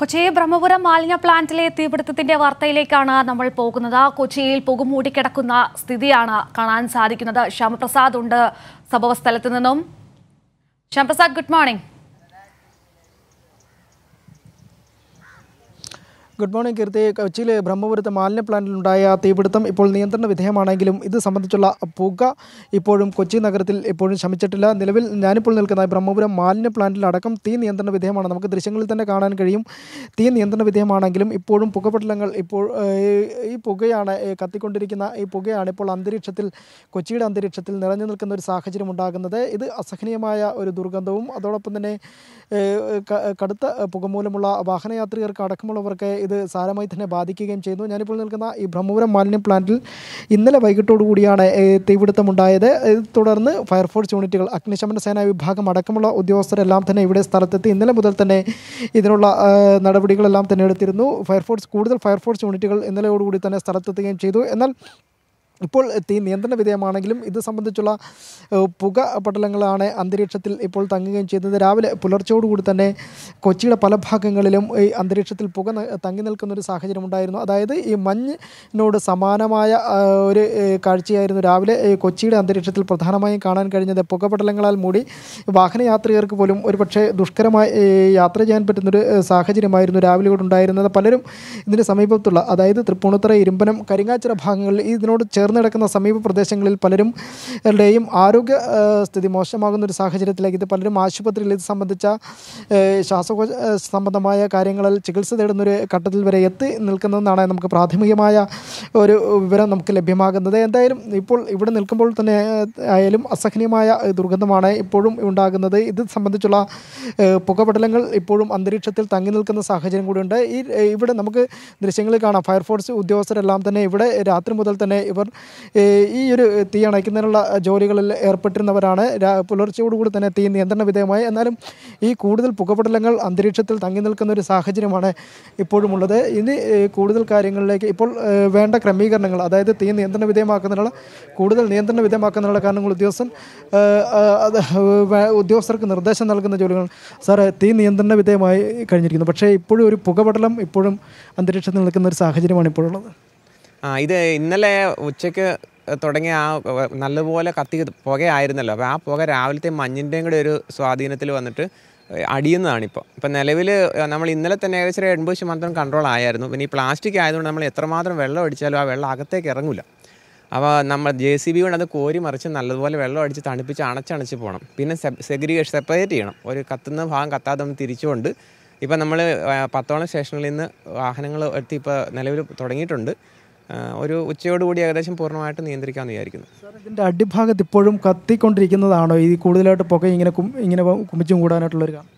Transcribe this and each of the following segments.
കൊച്ചി ബ്രഹ്മപുരം മാലിന്യ പ്ലാന്റിലെ തീപിടുത്തത്തിന്റെ വാർത്തയിലേക്കാണ് നമ്മൾ പോകുന്നത് കൊച്ചിയിൽ പുകമൂടിക്കിടക്കുന്ന സ്ഥിതിയാണ് കാണാൻ സാധിക്കുന്നത് ശ്യാമപ്രസാദ് ഉണ്ട് സംഭവ സ്ഥലത്ത് നിന്നും Shyamaprasad good morning good morning Keerthi കൊച്ചിയിലെ ബ്രഹ്മപുരത്ത് മാലിന്യ പ്ലാന്റിലുണ്ടായ തീപിടുത്തം ഇപ്പോൾ നിയന്ത്രണ വിധേയമാണെങ്കിലും ഇത് സംബന്ധിച്ചുള്ള പുക ഇപ്പോഴും കൊച്ചി നഗരത്തിൽ ഇപ്പോഴും ശമിച്ചിട്ടില്ല നിലവിൽ ഞാനിപ്പോൾ നിൽക്കുന്ന ബ്രഹ്മപുരം മാലിന്യ പ്ലാന്റിലടക്കം തീ നിയന്ത്രണ വിധേയമാണ് നമുക്ക് ദൃശ്യങ്ങളിൽ തന്നെ കാണാൻ കഴിയും തീ നിയന്ത്രണ വിധേയമാണെങ്കിലും ഇപ്പോഴും പുകപൊട്ടലങ്ങൾ ഇപ്പോൾ ഈ പുകയാണ് കത്തിക്കൊണ്ടിരിക്കുന്ന ഈ പുകയാണ് ഇപ്പോൾ അന്തരീക്ഷത്തിൽ കൊച്ചിയുടെ അന്തരീക്ഷത്തിൽ നിറഞ്ഞു നിൽക്കുന്ന ഒരു സാഹചര്യം ഉണ്ടാകുന്നത് ഇത് അസഹനീയമായ ഒരു ദുർഗന്ധവും അതോടൊപ്പം തന്നെ കടുത്ത പുകമൂലമുള്ള വാഹനയാത്രികർക്ക് അടക്കമുള്ളവർക്ക് ഇത് സാരമായി തന്നെ ബാധിക്കുകയും ചെയ്യുന്നു ഞാനിപ്പോൾ നിൽക്കുന്ന ഈ ബ്രഹ്മപുരം മാലിന്യം പ്ലാന്റിൽ ഇന്നലെ വൈകിട്ടോടു കൂടിയാണ് തീപിടുത്തമുണ്ടായത് തുടർന്ന് ഫയർഫോഴ്സ് യൂണിറ്റുകൾ അഗ്നിശമന സേനാ വിഭാഗം അടക്കമുള്ള ഉദ്യോഗസ്ഥരെല്ലാം തന്നെ ഇവിടെ സ്ഥലത്തെത്തി ഇന്നലെ മുതൽ തന്നെ ഇതിനുള്ള നടപടികളെല്ലാം തന്നെ എടുത്തിരുന്നു ഫയർഫോഴ്സ് കൂടുതൽ ഫയർഫോഴ്സ് യൂണിറ്റുകൾ ഇന്നലെയോടുകൂടി തന്നെ സ്ഥലത്തെത്തുകയും ചെയ്തു എന്നാൽ ഇപ്പോൾ തീ നിയന്ത്രണ വിധേയമാണെങ്കിലും ഇത് സംബന്ധിച്ചുള്ള പുക പട്ടലങ്ങളാണ് അന്തരീക്ഷത്തിൽ ഇപ്പോൾ തങ്ങുകയും ചെയ്യുന്നത് രാവിലെ പുലർച്ചയോടുകൂടി തന്നെ കൊച്ചിയുടെ പല ഭാഗങ്ങളിലും ഈ അന്തരീക്ഷത്തിൽ പുക തങ്ങി നിൽക്കുന്ന ഒരു സാഹചര്യം ഉണ്ടായിരുന്നു അതായത് ഈ മഞ്ഞിനോട് സമാനമായ ഒരു കാഴ്ചയായിരുന്നു രാവിലെ കൊച്ചിയുടെ അന്തരീക്ഷത്തിൽ പ്രധാനമായും കാണാൻ കഴിഞ്ഞത് പുകപടലങ്ങളാൽ മൂടി വാഹനയാത്രികർക്ക് പോലും ഒരുപക്ഷെ ദുഷ്കരമായി യാത്ര ചെയ്യാൻ പറ്റുന്നൊരു സാഹചര്യമായിരുന്നു രാവിലെ കൂടെ ഉണ്ടായിരുന്നത് പലരും ഇതിന് സമീപത്തുള്ള അതായത് തൃപ്പൂണിത്തറ ഇരുമ്പനം കരിങ്ങാച്ചിറ ഭാഗങ്ങളിൽ ഇതിനോട് ചേർ ചേർന്ന് കിടക്കുന്ന സമീപ പ്രദേശങ്ങളിൽ പലരും ടെയും ആരോഗ്യ സ്ഥിതി മോശമാകുന്ന ഒരു സാഹചര്യത്തിലേക്ക് ഇത് പലരും ആശുപത്രിയിൽ ഇത് സംബന്ധിച്ച ശ്വാസകോശ സംബന്ധമായ കാര്യങ്ങളിൽ ചികിത്സ തേടുന്ന ഒരു ഘട്ടത്തിൽ വരെ എത്തി നിൽക്കുന്നതെന്നാണ് നമുക്ക് പ്രാഥമികമായ ഒരു വിവരം നമുക്ക് ലഭ്യമാകുന്നത് എന്തായാലും ഇപ്പോൾ ഇവിടെ നിൽക്കുമ്പോൾ തന്നെ ആയാലും അസഹനീയമായ ദുർഗന്ധമാണ് ഇപ്പോഴും ഉണ്ടാകുന്നത് ഇത് സംബന്ധിച്ചുള്ള പുകപടലങ്ങൾ ഇപ്പോഴും അന്തരീക്ഷത്തിൽ തങ്ങി നിൽക്കുന്ന സാഹചര്യം കൂടിയുണ്ട് ഈ ഇവിടെ നമുക്ക് ദൃശ്യങ്ങളിൽ കാണാം ഫയർഫോഴ്സ് ഉദ്യോഗസ്ഥരെല്ലാം തന്നെ ഇവിടെ രാത്രി മുതൽ തന്നെ ഇവർ ഈ ഒരു തീ അണയ്ക്കുന്നതിനുള്ള ജോലികളിൽ ഏർപ്പെട്ടിരുന്നവരാണ് പുലർച്ചയോടുകൂടി തന്നെ തീ നിയന്ത്രണ വിധേയമായി എന്നാലും ഈ കൂടുതൽ പുകപടലങ്ങൾ അന്തരീക്ഷത്തിൽ തങ്ങി നിൽക്കുന്ന ഒരു സാഹചര്യമാണ് ഇപ്പോഴുമുള്ളത് ഇനി കൂടുതൽ കാര്യങ്ങളിലേക്ക് ഇപ്പോൾ വേണ്ട ക്രമീകരണങ്ങൾ അതായത് തീ നിയന്ത്രണ വിധേയമാക്കുന്നതിനുള്ള കൂടുതൽ നിയന്ത്രണ വിധേയമാക്കുന്നതിനുള്ള കാരണങ്ങൾ ഉദ്യോഗസ്ഥൻ ഉദ്യോഗസ്ഥർക്ക് നിർദ്ദേശം നൽകുന്ന ജോലികൾ സാറ് തീ നിയന്ത്രണ വിധേയമായി കഴിഞ്ഞിരിക്കുന്നു പക്ഷേ ഇപ്പോഴും ഒരു പുകപടലം ഇപ്പോഴും അന്തരീക്ഷത്തിൽ നിൽക്കുന്ന ഒരു സാഹചര്യമാണ് ഇപ്പോഴുള്ളത് ആ ഇത് ഇന്നലെ ഉച്ചയ്ക്ക് തുടങ്ങിയ ആ നല്ലപോലെ കത്തി പുകയായിരുന്നല്ലോ അപ്പോൾ ആ പുക രാവിലത്തെ മഞ്ഞിൻ്റെയും കൂടെ ഒരു സ്വാധീനത്തിൽ വന്നിട്ട് അടിയുന്നതാണിപ്പോൾ ഇപ്പം നിലവിൽ നമ്മൾ ഇന്നലെ തന്നെ ഏകദേശം എൺപത് ശതമാനം കൺട്രോൾ ആയായിരുന്നു പിന്നെ ഈ പ്ലാസ്റ്റിക് ആയതുകൊണ്ട് നമ്മൾ എത്രമാത്രം വെള്ളം അടിച്ചാലും ആ വെള്ളം അകത്തേക്ക് ഇറങ്ങില്ല അപ്പോൾ നമ്മൾ ജെ സി ബി കൊണ്ട് അത് കോരി മറിച്ച് നല്ലതുപോലെ വെള്ളം അടിച്ച് തണുപ്പിച്ച് അണച്ചണച്ച് പോകണം പിന്നെ സെഗ്രിഗേഷൻ സെപ്പറേറ്റ് ചെയ്യണം ഒരു കത്തുന്ന ഭാഗം കത്താതെ നമ്മൾ തിരിച്ചുകൊണ്ട് ഇപ്പം നമ്മൾ പത്തോളം സ്റ്റേഷനിൽ നിന്ന് വാഹനങ്ങൾ എടുത്ത് ഇപ്പോൾ നിലവിൽ തുടങ്ങിയിട്ടുണ്ട് ഒരു ഉച്ചയോടുകൂടി ഏകദേശം പൂർണ്ണമായിട്ട് നിയന്ത്രിക്കാമെന്ന് വിചാരിക്കുന്നു ഇതിൻ്റെ അടിഭാഗത്ത് ഇപ്പോഴും കത്തിക്കൊണ്ടിരിക്കുന്നതാണോ ഈ കൂടുതലായിട്ട് പുക ഇങ്ങനെ ഇങ്ങനെ കുമിച്ചും കൂടാനായിട്ടുള്ളൊരു കാരണം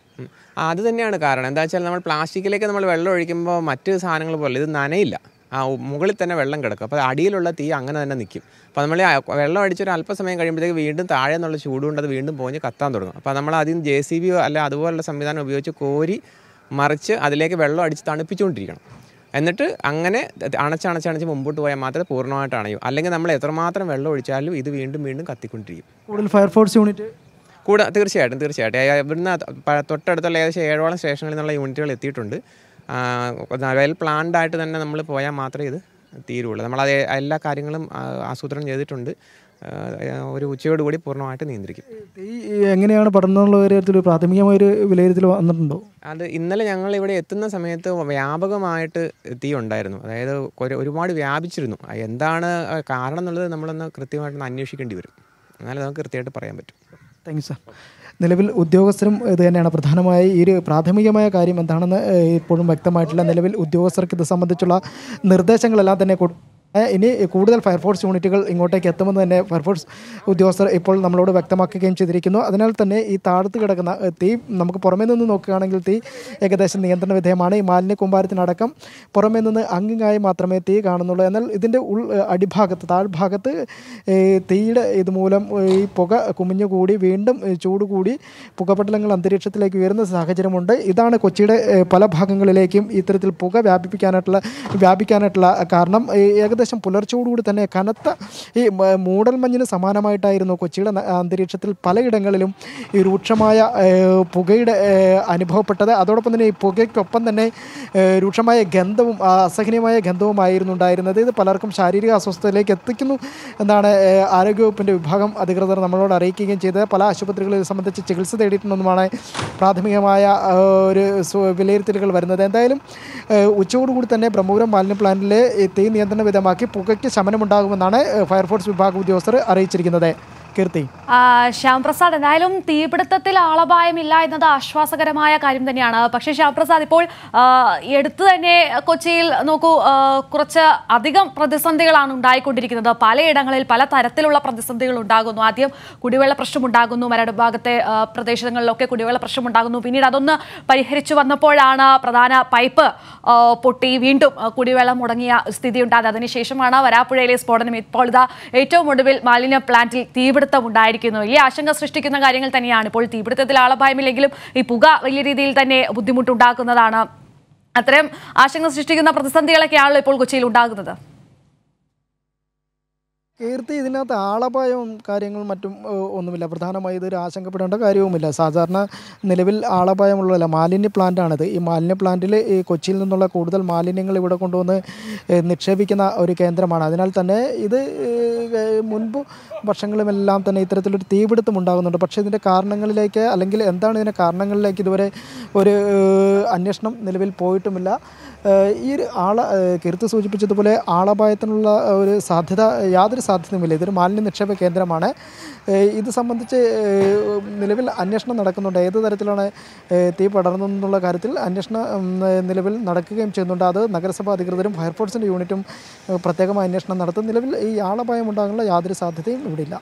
അത് തന്നെയാണ് കാരണം എന്താ വെച്ചാൽ നമ്മൾ പ്ലാസ്റ്റിക്കിലേക്ക് നമ്മൾ വെള്ളം ഒഴിക്കുമ്പോൾ മറ്റ് സാധനങ്ങൾ പോലെ ഇത് നനയില്ല ആ മുകളിൽ തന്നെ വെള്ളം കിടക്കും അപ്പോൾ അടിയിലുള്ള തീ അങ്ങനെ തന്നെ നിൽക്കും അപ്പോൾ നമ്മൾ വെള്ളം അടിച്ചൊരു അല്പസമയം കഴിയുമ്പോഴത്തേക്ക് വീണ്ടും താഴെ നിന്നുള്ള ചൂടുകൊണ്ട് അത് വീണ്ടും പോഞ്ഞ് കത്താൻ തുടങ്ങും അപ്പോൾ നമ്മൾ ആദ്യം ജെ സി ബി അല്ല അതുപോലുള്ള സംവിധാനം ഉപയോഗിച്ച് കോരി മറിച്ച് അതിലേക്ക് വെള്ളം അടിച്ച് തണുപ്പിച്ചുകൊണ്ടിരിക്കണം എന്നിട്ട് അങ്ങനെ അണച്ചണച്ചണച്ച് മുമ്പോട്ട് പോയാൽ മാത്രമേ പൂർണ്ണമായിട്ട് അണയൂ അല്ലെങ്കിൽ നമ്മൾ എത്രമാത്രം വെള്ളം ഒഴിച്ചാലും ഇത് വീണ്ടും വീണ്ടും കത്തിക്കൊണ്ടിരിക്കും കൂടുതൽ ഫയർഫോഴ്സ് യൂണിറ്റ് കൂടെ തീർച്ചയായിട്ടും തീർച്ചയായിട്ടും ഇവിടുന്ന് തൊട്ടടുത്തുള്ള ഏകദേശം ഏഴോളം സ്റ്റേഷനിൽ നിന്നുള്ള യൂണിറ്റുകൾ എത്തിയിട്ടുണ്ട് വെൽ പ്ലാൻഡ് ആയിട്ട് തന്നെ നമ്മൾ പോയാൽ മാത്രമേ ഇത് തീരുള്ളൂ നമ്മൾ അത് എല്ലാ കാര്യങ്ങളും ആസൂത്രണം ചെയ്തിട്ടുണ്ട് ഒരു ഉച്ചയോടുകൂടി പൂർണ്ണമായിട്ട് നിയന്ത്രിക്കും ഈ എങ്ങനെയാണ് പഠനമുള്ള കാര്യത്തിൽ പ്രാഥമികമായ ഒരു വിലയിരുത്തൽ വന്നിട്ടുണ്ടോ അത് ഇന്നലെ ഞങ്ങൾ ഇവിടെ എത്തുന്ന സമയത്ത് വ്യാപകമായിട്ട് തീ ഉണ്ടായിരുന്നു അതായത് ഒരുപാട് വ്യാപിച്ചിരുന്നു എന്താണ് കാരണം എന്നുള്ളത് നമ്മളൊന്ന് കൃത്യമായിട്ടൊന്ന് അന്വേഷിക്കേണ്ടി വരും എന്നാലും നമുക്ക് കൃത്യമായിട്ട് പറയാൻ പറ്റും താങ്ക് യു സാർ നിലവിൽ ഉദ്യോഗസ്ഥരും ഇത് തന്നെയാണ് പ്രധാനമായി ഈ ഒരു പ്രാഥമികമായ കാര്യം എന്താണെന്ന് ഇപ്പോഴും വ്യക്തമായിട്ടില്ല നിലവിൽ ഉദ്യോഗസ്ഥർക്ക് ഇത് സംബന്ധിച്ചുള്ള നിർദ്ദേശങ്ങളെല്ലാം തന്നെ ഇനി കൂടുതൽ ഫയർഫോഴ്സ് യൂണിറ്റുകൾ ഇങ്ങോട്ടേക്ക് എത്തുമെന്ന് തന്നെ ഫയർഫോഴ്സ് ഉദ്യോഗസ്ഥർ ഇപ്പോൾ നമ്മളോട് വ്യക്തമാക്കുകയും ചെയ്തിരിക്കുന്നു അതിനാൽ തന്നെ ഈ താഴത്ത് കിടക്കുന്ന തീ നമുക്ക് പുറമേ നിന്ന് നോക്കുകയാണെങ്കിൽ തീ ഏകദേശം നിയന്ത്രണ വിധേയമാണ് ഈ മാലിന്യ കുമ്പാരത്തിനടക്കം പുറമേ നിന്ന് അങ്ങിങ്ങായി മാത്രമേ തീ കാണുന്നുള്ളൂ എന്നാൽ ഇതിൻ്റെ ഉൾ അടിഭാഗത്ത് താഴ്ഭാഗത്ത് തീയുടെ ഇതുമൂലം ഈ പുക കുമിഞ്ഞു കൂടി വീണ്ടും ചൂടുകൂടി കൂടി പുകപട്ടലങ്ങൾ അന്തരീക്ഷത്തിലേക്ക് ഉയരുന്ന സാഹചര്യമുണ്ട് ഇതാണ് കൊച്ചിയുടെ പല ഭാഗങ്ങളിലേക്കും ഇത്തരത്തിൽ പുക വ്യാപിപ്പിക്കാനായിട്ടുള്ള വ്യാപിക്കാനായിട്ടുള്ള കാരണം ഏകദേശം ഏകദേശം പുലർച്ചയോടുകൂടി തന്നെ കനത്ത ഈ മൂടൽമഞ്ഞിന് സമാനമായിട്ടായിരുന്നു കൊച്ചിയുടെ അന്തരീക്ഷത്തിൽ പലയിടങ്ങളിലും ഈ രൂക്ഷമായ പുകയുടെ അനുഭവപ്പെട്ടത് അതോടൊപ്പം തന്നെ ഈ പുകയ്ക്കൊപ്പം തന്നെ രൂക്ഷമായ ഗന്ധവും അസഹനീയമായ ഗന്ധവുമായിരുന്നു ഉണ്ടായിരുന്നത് ഇത് പലർക്കും ശാരീരിക അസ്വസ്ഥതയിലേക്ക് എത്തിക്കുന്നു എന്നാണ് ആരോഗ്യവകുപ്പിൻ്റെ വിഭാഗം അധികൃതർ നമ്മളോട് അറിയിക്കുകയും ചെയ്തത് പല ആശുപത്രികളിൽ സംബന്ധിച്ച് ചികിത്സ തേടിയിട്ടുണ്ടെന്നുമാണ് പ്രാഥമികമായ ഒരു വിലയിരുത്തലുകൾ വരുന്നത് എന്തായാലും ഉച്ചയോടുകൂടി തന്നെ ബ്രഹ്മപുരം മാലിന്യ പ്ലാന്റിലെ തീ നിയന്ത്രണ വിധമായി ലഭ്യമാക്കി പുകയ്ക്ക് ശമനമുണ്ടാകുമെന്നാണ് ഫയർഫോഴ്സ് വിഭാഗം ഉദ്യോഗസ്ഥർ അറിയിച്ചിരിക്കുന്നത് കീർത്തി ശ്യാംപ്രസാദ് എന്തായാലും തീപിടുത്തത്തിൽ ആളപായമില്ല എന്നത് ആശ്വാസകരമായ കാര്യം തന്നെയാണ് പക്ഷേ ശ്യാംപ്രസാദ് ഇപ്പോൾ എടുത്തു തന്നെ കൊച്ചിയിൽ നോക്കൂ കുറച്ച് അധികം പ്രതിസന്ധികളാണ് ഉണ്ടായിക്കൊണ്ടിരിക്കുന്നത് പലയിടങ്ങളിൽ പല തരത്തിലുള്ള പ്രതിസന്ധികൾ ഉണ്ടാകുന്നു ആദ്യം കുടിവെള്ള പ്രശ്നം ഉണ്ടാകുന്നു മരട് ഭാഗത്തെ പ്രദേശങ്ങളിലൊക്കെ കുടിവെള്ള പ്രശ്നം ഉണ്ടാകുന്നു പിന്നീട് അതൊന്ന് പരിഹരിച്ചു വന്നപ്പോഴാണ് പ്രധാന പൈപ്പ് പൊട്ടി വീണ്ടും കുടിവെള്ളം മുടങ്ങിയ സ്ഥിതി ഉണ്ടായത് അതിനുശേഷമാണ് വരാപ്പുഴയിലെ സ്ഫോടനം ഇപ്പോൾ ഇതാ ഏറ്റവും ഒടുവിൽ മാലിന്യ പ്ലാന്റിൽ തീപിടുത്തം തീപിടുത്തം ഉണ്ടായിരിക്കുന്നു ഈ ആശങ്ക സൃഷ്ടിക്കുന്ന കാര്യങ്ങൾ തന്നെയാണ് ഇപ്പോൾ തീപിടുത്തത്തിൽ ആളഭയമില്ലെങ്കിലും ഈ പുക വലിയ രീതിയിൽ തന്നെ ബുദ്ധിമുട്ടുണ്ടാക്കുന്നതാണ് അത്രയും ആശങ്ക സൃഷ്ടിക്കുന്ന പ്രതിസന്ധികളൊക്കെയാണല്ലോ ഇപ്പോൾ കൊച്ചിയിൽ ഉണ്ടാകുന്നത് കീർത്തി ഇതിനകത്ത് ആളപായവും കാര്യങ്ങളും മറ്റും ഒന്നുമില്ല പ്രധാനമായി ഇതൊരു ആശങ്കപ്പെടേണ്ട കാര്യവുമില്ല സാധാരണ നിലവിൽ ആളപായമുള്ളതല്ല മാലിന്യ പ്ലാന്റാണിത് ഈ മാലിന്യ പ്ലാന്റിൽ ഈ കൊച്ചിയിൽ നിന്നുള്ള കൂടുതൽ മാലിന്യങ്ങൾ ഇവിടെ കൊണ്ടുവന്ന് നിക്ഷേപിക്കുന്ന ഒരു കേന്ദ്രമാണ് അതിനാൽ തന്നെ ഇത് മുൻപ് വർഷങ്ങളുമെല്ലാം തന്നെ ഇത്തരത്തിലൊരു തീപിടുത്തം ഉണ്ടാകുന്നുണ്ട് പക്ഷേ ഇതിൻ്റെ കാരണങ്ങളിലേക്ക് അല്ലെങ്കിൽ എന്താണ് ഇതിൻ്റെ കാരണങ്ങളിലേക്ക് ഇതുവരെ ഒരു അന്വേഷണം നിലവിൽ പോയിട്ടുമില്ല ഈ ആള കീർത്തി സൂചിപ്പിച്ചതുപോലെ ആളപായത്തിനുള്ള ഒരു സാധ്യത യാതൊരു സാധ്യതയുമില്ല ഇതൊരു മാലിന്യ നിക്ഷേപ കേന്ദ്രമാണ് ഇത് സംബന്ധിച്ച് നിലവിൽ അന്വേഷണം നടക്കുന്നുണ്ട് ഏത് തരത്തിലാണ് തീ പടർന്നതെന്നുള്ള കാര്യത്തിൽ അന്വേഷണം നിലവിൽ നടക്കുകയും ചെയ്യുന്നുണ്ട് അത് നഗരസഭാ അധികൃതരും ഫയർഫോഴ്സിൻ്റെ യൂണിറ്റും പ്രത്യേകമായി അന്വേഷണം നടത്തും നിലവിൽ ഈ ആളപായം ഉണ്ടാകാനുള്ള യാതൊരു സാധ്യതയും ഇവിടെയില്ല